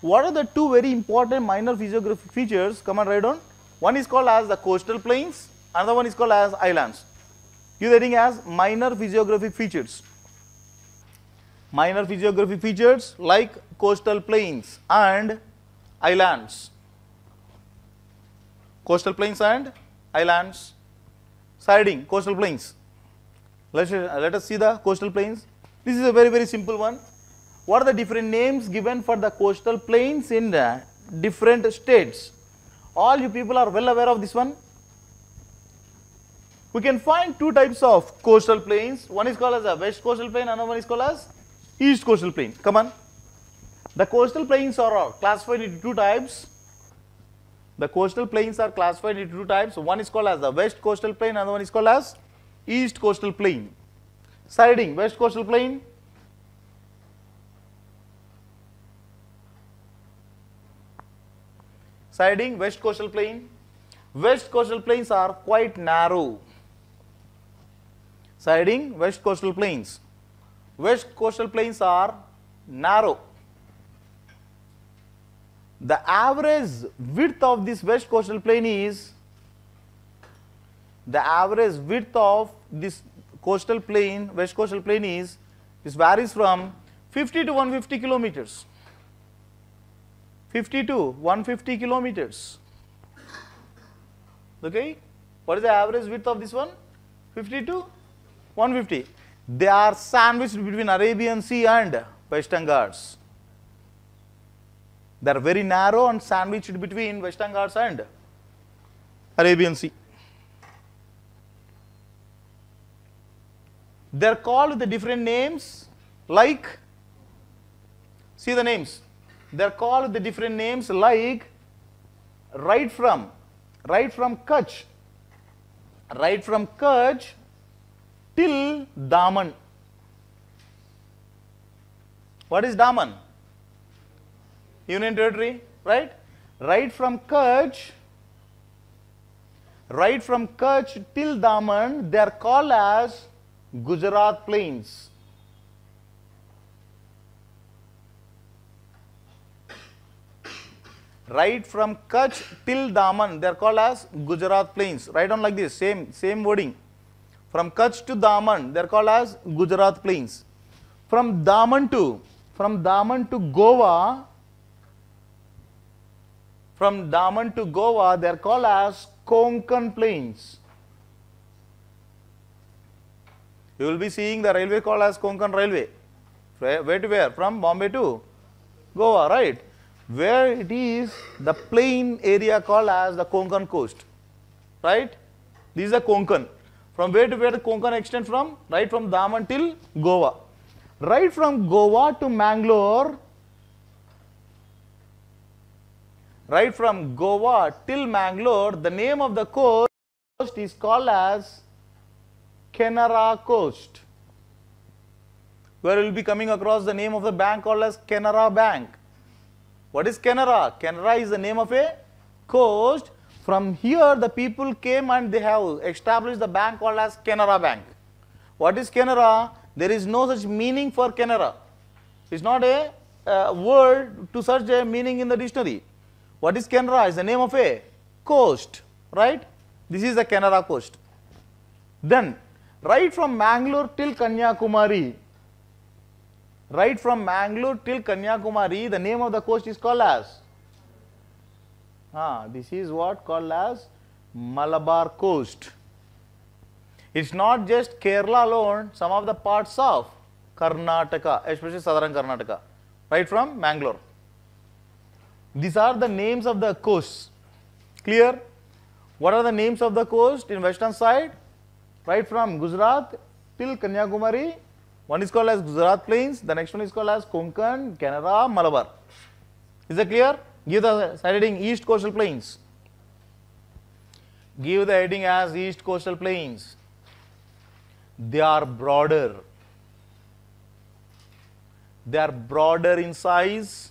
what are the two very important minor physiographic features? Come and write on. One is called as the coastal plains, another one is called as islands. You writing as minor physiographic features. Minor physiographic features like coastal plains and islands. Coastal plains and islands. Siding, coastal plains. Let us, let us see the coastal plains. This is a very, very simple one what are the different names given for the coastal plains in the different states. All you people are well aware of this one. We can find two types of coastal plains. One is called as a west coastal plain, another one is called as east coastal plain. Come on. The coastal plains are classified into two types. The coastal plains are classified into two types. One is called as the west coastal plain, another one is called as east coastal plain. Siding, west coastal plain, siding west coastal plain. West coastal plains are quite narrow. Siding west coastal plains. West coastal plains are narrow. The average width of this west coastal plain is the average width of this coastal plain, west coastal plain is, this varies from 50 to 150 kilometers. 52, 150 kilometers. Okay? What is the average width of this one? 52, 150. They are sandwiched between Arabian Sea and Western Ghats. They are very narrow and sandwiched between Western Ghats and Arabian Sea. They are called the different names like, see the names, they're called the different names like right from, right from Kutch, right from Kutch till Daman. What is Daman? Union territory, right? Right from Kutch, right from Kutch till Daman, they are called as Gujarat plains. right from Kutch till Daman, they are called as Gujarat plains. Write on like this, same, same wording. From Kutch to Daman, they are called as Gujarat plains. From Daman to, from Daman to Goa, from Daman to Goa, they are called as Konkan plains. You will be seeing the railway called as Konkan railway. Where to where? From Bombay to Goa, right? where it is the plain area called as the Konkan coast, right? This is the Konkan. From where to where the Konkan extend from? Right from Daman till Goa. Right from Goa to Mangalore, right from Goa till Mangalore, the name of the coast is called as Kenara Coast, where you will be coming across the name of the bank called as Kenara Bank. What is Canara? Canara is the name of a coast. From here, the people came and they have established the bank called as Canara Bank. What is Canara? There is no such meaning for Canara. It's not a uh, word to such a meaning in the dictionary. What is Canara? Is the name of a coast, right? This is the Canara coast. Then, right from Mangalore till Kanyakumari, Right from Mangalore till Kanyakumari, the name of the coast is called as. Ah, this is what called as Malabar coast. It is not just Kerala alone, some of the parts of Karnataka, especially southern Karnataka, right from Mangalore. These are the names of the coasts. Clear? What are the names of the coast in western side? Right from Gujarat till Kanyakumari one is called as Gujarat Plains, the next one is called as Konkan, Canara, Malabar. Is that clear? Give the heading East Coastal Plains. Give the heading as East Coastal Plains. They are broader. They are broader in size.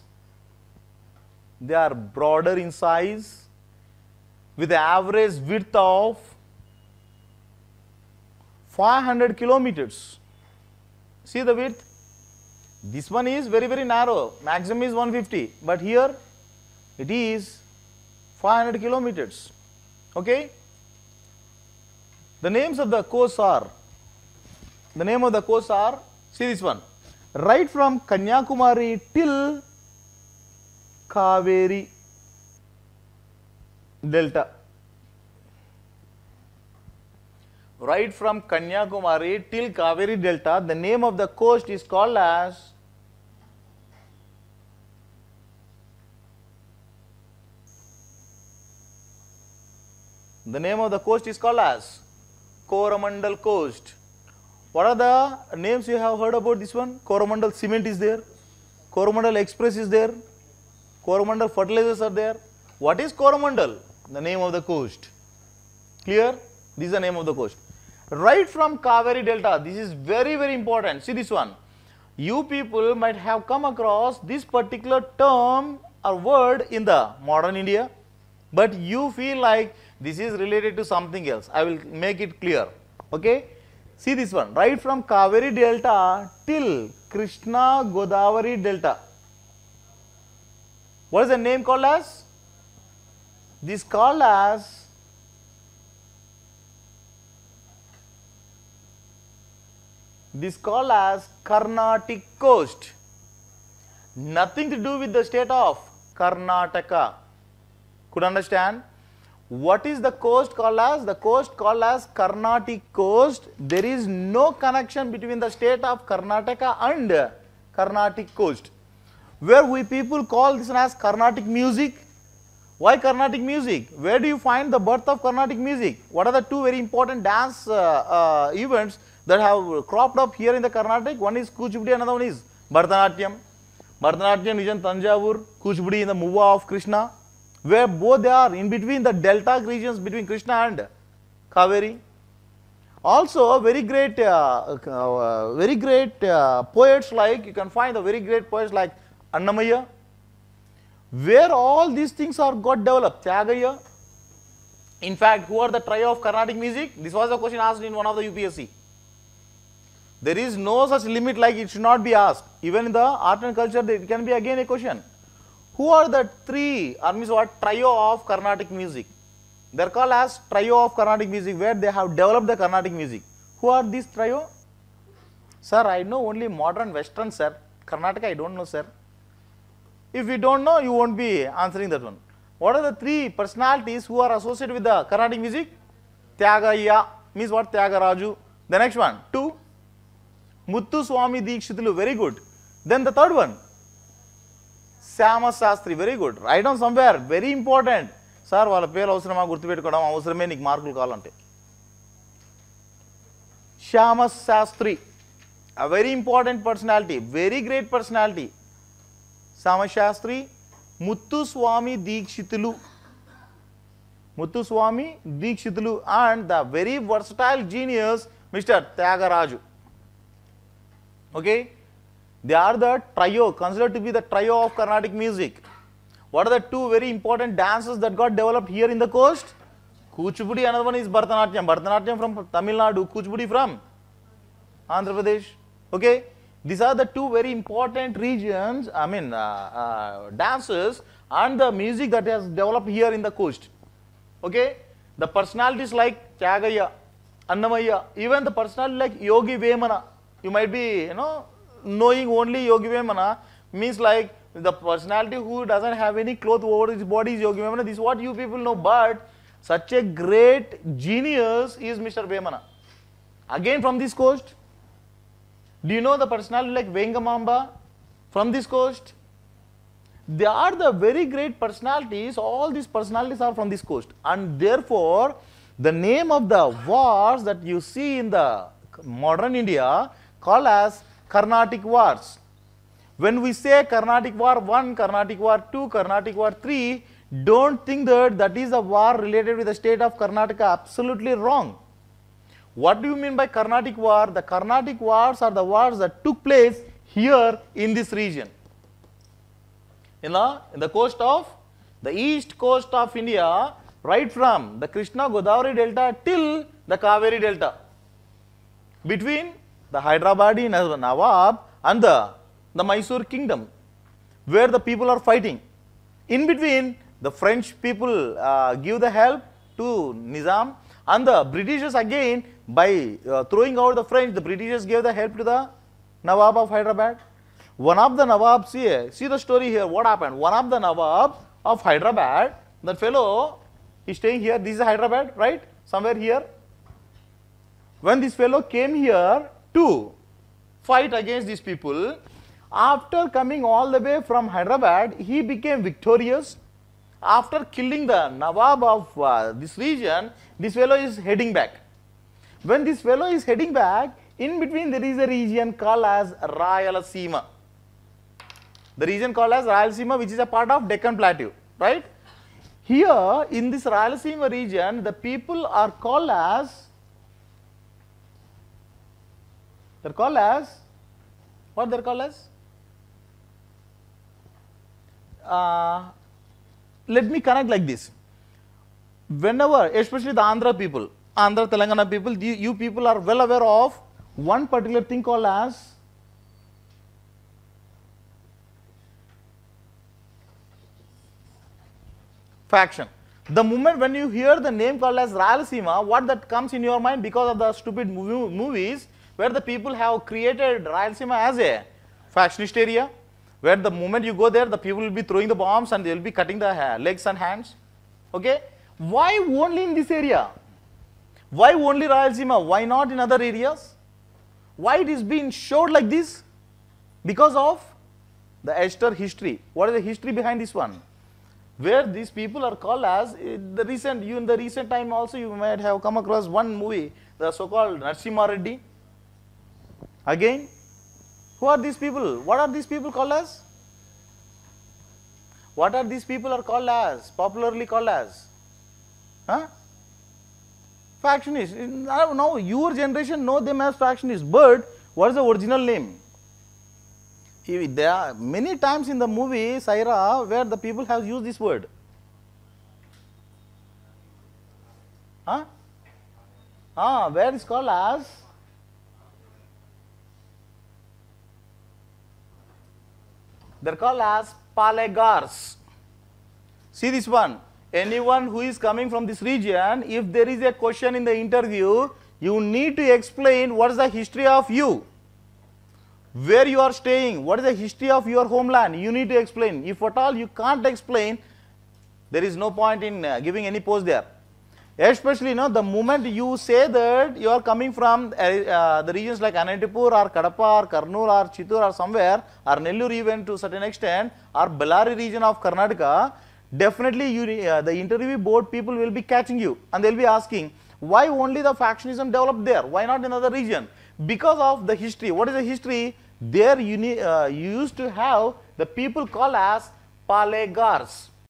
They are broader in size with average width of 500 kilometers. See the width? This one is very, very narrow. Maximum is 150. But here it is 500 kilometers. Okay? The names of the course are, the name of the course are, see this one, right from Kanyakumari till Kaveri delta. right from Kanyakumari till Kaveri Delta, the name of the coast is called as The name of the coast is called as Coromandel Coast. What are the names you have heard about this one? Coromandel Cement is there, Coromandel Express is there, Coromandel Fertilizers are there. What is Coromandel? The name of the coast. Clear? This is the name of the coast right from Kaveri Delta. This is very, very important. See this one. You people might have come across this particular term or word in the modern India, but you feel like this is related to something else. I will make it clear. Okay. See this one. Right from Kaveri Delta till Krishna Godavari Delta. What is the name called as? This called as This called as Carnatic coast. Nothing to do with the state of Karnataka. Could understand? What is the coast called as? The coast called as Carnatic coast. There is no connection between the state of Karnataka and Carnatic coast. Where we people call this as Carnatic music. Why Carnatic music? Where do you find the birth of Carnatic music? What are the two very important dance uh, uh, events that have cropped up here in the Karnataka. One is Kuchipudi, another one is Bharatanatyam. Bharatanatyam is in Tanjavur, Kuchipudi in the Muva of Krishna, where both they are in between the delta regions between Krishna and Kaveri. Also, very great, uh, uh, very great uh, poets like you can find the very great poets like Annamaya, where all these things are got developed. Tyagaya. In fact, who are the trio of Carnatic music? This was a question asked in one of the UPSC. There is no such limit like it should not be asked. Even in the art and culture, it can be again a question. Who are the three, or means what, trio of Carnatic music? They are called as trio of Carnatic music where they have developed the Carnatic music. Who are these trio? Sir, I know only modern western, sir. Karnataka, I don't know, sir. If you don't know, you won't be answering that one. What are the three personalities who are associated with the Carnatic music? Tyagaya means what? Tyagaraju. The next one, two. Muthu Swami Dikshitulu very good then the third one Shyama Sastri very good right on somewhere very important sir వాళ్ళ పేరు అవసరమా గుర్తుపెట్టుకోవడం అవసరమే నీకు మార్కులు కావాలంటే Shyama Sastri a very important personality very great personality Shyama Sastri Muthuswami Dikshitulu Muthuswami Dikshitulu and the very versatile genius mister Tyagaraju Okay? They are the trio, considered to be the trio of Carnatic music. What are the two very important dances that got developed here in the coast? Kuchipudi, another one is Bharatanatyam. Bharatanatyam from Tamil Nadu, Kuchipudi from Andhra Pradesh. Okay? These are the two very important regions, I mean, uh, uh, dances and the music that has developed here in the coast. Okay? The personalities like Chagaya, Annamayya, even the personality like Yogi Vemana, you might be, you know, knowing only Yogi Vemana means like the personality who doesn't have any cloth over his body is Yogi Vemana. This is what you people know. But such a great genius is Mr. Vemana. Again from this coast. Do you know the personality like Vengamamba from this coast? They are the very great personalities. All these personalities are from this coast. And therefore, the name of the wars that you see in the modern India called as Carnatic Wars. When we say Carnatic War 1, Carnatic War 2, Carnatic War 3, don't think that that is a war related with the state of Karnataka, absolutely wrong. What do you mean by Carnatic War? The Carnatic Wars are the wars that took place here in this region. In the, in the coast of the east coast of India, right from the Krishna Godavari Delta till the Kaveri Delta. Between the Hyderabadi Nawab and the, the Mysore kingdom where the people are fighting. In between, the French people uh, give the help to Nizam and the Britishers again by uh, throwing out the French, the Britishers gave the help to the Nawab of Hyderabad. One of the Nawabs see, see the story here, what happened? One of the Nawabs of Hyderabad, that fellow is staying here, this is Hyderabad, right? Somewhere here. When this fellow came here, to fight against these people. After coming all the way from Hyderabad, he became victorious. After killing the Nawab of uh, this region, this fellow is heading back. When this fellow is heading back, in between there is a region called as Rayalaseema. The region called as Rayalaseema which is a part of Deccan Plateau, right? Here in this Rayalaseema region, the people are called as They are called as what they are called as? Uh, let me connect like this. Whenever, especially the Andhra people, Andhra Telangana people, you people are well aware of one particular thing called as faction. The moment when you hear the name called as Rayalaseema, what that comes in your mind because of the stupid movie, movies, where the people have created Rayalaseema as a fashionist area, where the moment you go there, the people will be throwing the bombs and they will be cutting the legs and hands. Okay? Why only in this area? Why only Rayalaseema? Why not in other areas? Why it is being showed like this? Because of the Esther history. What is the history behind this one? Where these people are called as eh, the recent you in the recent time also you might have come across one movie the so-called Narsimha Reddy Again, who are these people? What are these people called as? What are these people are called as? Popularly called as? Huh? Fractionists. Now, your generation know them as factionists. but what is the original name? There are many times in the movie Saira where the people have used this word. Huh? Ah, where is called as? They are called as palegars. See this one. Anyone who is coming from this region, if there is a question in the interview, you need to explain what is the history of you, where you are staying, what is the history of your homeland. You need to explain. If at all you can't explain, there is no point in uh, giving any post there. Especially, you know, the moment you say that you are coming from uh, uh the regions like Anantapur or Kadapa or Karnool or Chittur or somewhere or Nellore even to certain extent or Bellary region of Karnataka, definitely you, uh, the interview board people will be catching you and they will be asking why only the factionism developed there, why not in other region? Because of the history. What is the history? There you, uh, you used to have the people called as Palegars.